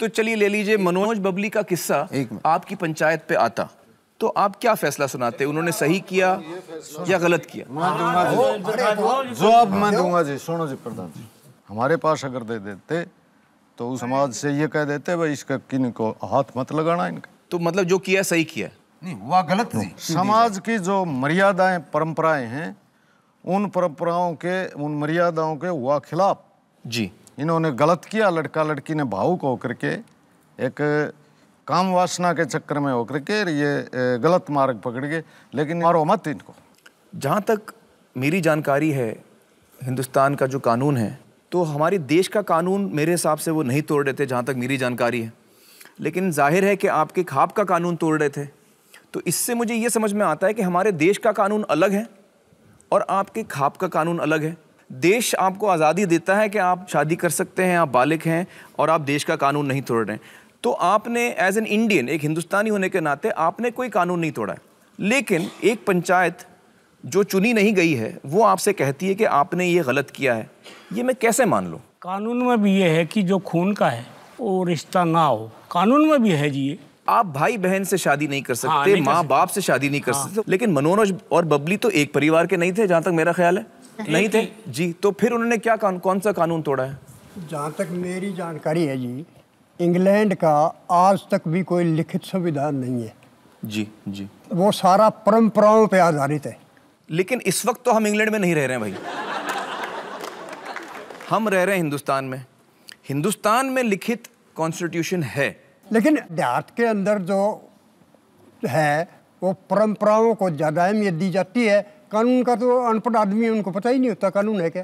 तो चलिए ले लीजिए मनोज बबली का किस्सा आपकी पंचायत पे आता तो आप क्या फैसला सुनाते उन्होंने सही किया या गलत किया जवाब मैं दूंगा जी सुनो जी प्रधान जी हमारे पास अगर दे देते तो उस समाज से ये कह देते भाई इसका किन को हाथ मत लगाना इनका तो मतलब जो किया सही किया नहीं वह गलत नहीं हाँ। समाज की जो मर्यादाएं परंपराएं हैं उन परंपराओं के उन मर्यादाओं के हुआ खिलाफ जी इन्होंने गलत किया लड़का लड़की ने भावुक होकर के एक काम वासना के चक्कर में होकर के ये गलत मार्ग पकड़ गए लेकिन मारो मत इनको जहाँ तक मेरी जानकारी है हिंदुस्तान का जो कानून है तो हमारे देश का कानून मेरे हिसाब से वो नहीं तोड़ रहे थे जहाँ तक मेरी जानकारी है लेकिन जाहिर है कि आपके खाप का कानून तोड़ रहे थे तो इससे मुझे ये समझ में आता है कि हमारे देश का कानून अलग है और आपके खाप का कानून अलग है देश आपको आज़ादी देता है कि आप शादी कर सकते हैं आप बालिक हैं और आप देश का कानून नहीं तोड़ रहे तो आपने एज एन इंडियन एक हिंदुस्तानी होने के नाते आपने कोई कानून नहीं तोड़ा लेकिन एक पंचायत जो चुनी नहीं गई है वो आपसे कहती है कि आपने ये गलत किया है ये मैं कैसे मान लूँ कानून में भी ये है कि जो खून का है वो रिश्ता ना हो कानून में भी है जी ये आप भाई बहन से शादी नहीं कर हाँ, सकते हाँ, माँ बाप से शादी नहीं कर हाँ। सकते लेकिन मनोरज और बबली तो एक परिवार के नहीं थे जहाँ तक मेरा ख्याल है नहीं थे जी तो फिर उन्होंने क्या कान, कौन सा कानून तोड़ा है जहाँ तक मेरी जानकारी है जी इंग्लैंड का आज तक भी कोई लिखित संविधान नहीं है जी जी वो सारा परंपराओं पर आधारित है लेकिन इस वक्त तो हम इंग्लैंड में नहीं रह रहे हैं भाई हम रह रहे हैं हिंदुस्तान में हिंदुस्तान में लिखित कॉन्स्टिट्यूशन है लेकिन देहात के अंदर जो है वो परंपराओं को ज़्यादा अहमियत दी जाती है कानून का तो अनपढ़ आदमी है उनको पता ही नहीं होता कानून है क्या